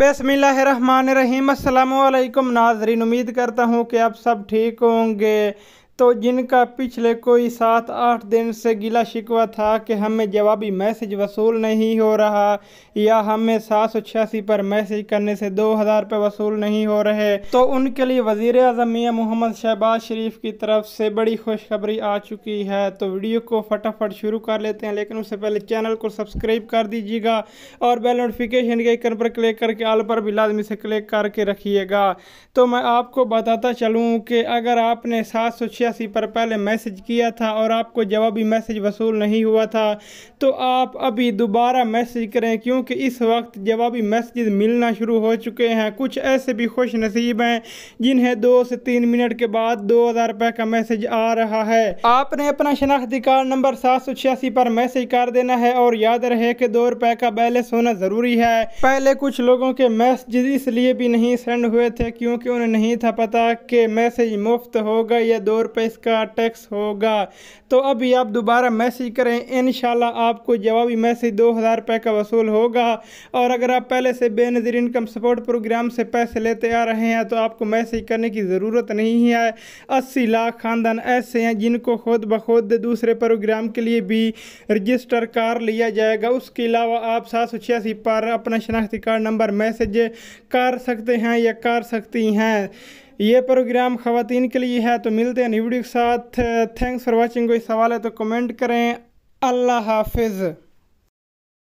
बसमिलीम अल्लाम नाजरीन उम्मीद करता हूँ कि आप सब ठीक होंगे तो जिनका पिछले कोई सात आठ दिन से गिला शिकवा था कि हमें जवाबी मैसेज वसूल नहीं हो रहा या हमें सात सौ छियासी पर मैसेज करने से दो हज़ार रुपये वसूल नहीं हो रहे तो उनके लिए वजीर अजम मियाँ मोहम्मद शहबाज शरीफ की तरफ से बड़ी खुशखबरी आ चुकी है तो वीडियो को फटाफट शुरू कर लेते हैं लेकिन उससे पहले चैनल को सब्सक्राइब कर दीजिएगा और बेल नोटिफिकेशन के आइकन पर क्लिक करके आल पर भी लाजमी से क्लिक करके रखिएगा तो मैं आपको बताता चलूँ कि अगर आपने सात सौ छियासी पर पहले मैसेज किया था और आपको जवाबी मैसेज वसूल नहीं हुआ था तो आप अभी दोबारा मैसेज करें क्योंकि इस वक्त जवाबी मैसेज मिलना शुरू हो चुके हैं कुछ ऐसे भी खुश नसीब हैं जिन्हें दो से तीन मिनट के बाद दो हज़ार रुपये का मैसेज आ रहा है आपने अपना शनाख्ती कार्ड नंबर सात सौ छियासी पर मैसेज कर देना है और याद रहे कि दो रुपये का बैलेंस होना ज़रूरी है पहले कुछ लोगों के मैसेज इसलिए भी नहीं सेंड हुए थे क्योंकि उन्हें नहीं था पता कि मैसेज मुफ्त होगा या दो रुपये पे इसका टैक्स होगा तो अभी आप दोबारा मैसेज करें इन आपको जवाबी मैसेज दो हज़ार रुपये का वसूल होगा और अगर आप पहले से बेनज़ीर इनकम सपोर्ट प्रोग्राम से पैसे लेते आ रहे हैं तो आपको मैसेज करने की ज़रूरत नहीं है अस्सी लाख खानदान ऐसे हैं जिनको खुद ब खुद दूसरे प्रोग्राम के लिए भी रजिस्टर कर लिया जाएगा उसके अलावा आप सात सौ छियासी पर अपना शनाख्ती कार्ड नंबर मैसेज कर सकते हैं या कर सकती हैं ये प्रोग्राम खातन के लिए है तो मिलते हैं वीडियो के साथ थैंक्स फॉर वॉचिंग कोई सवाल है तो कमेंट करें अल्लाह हाफिज़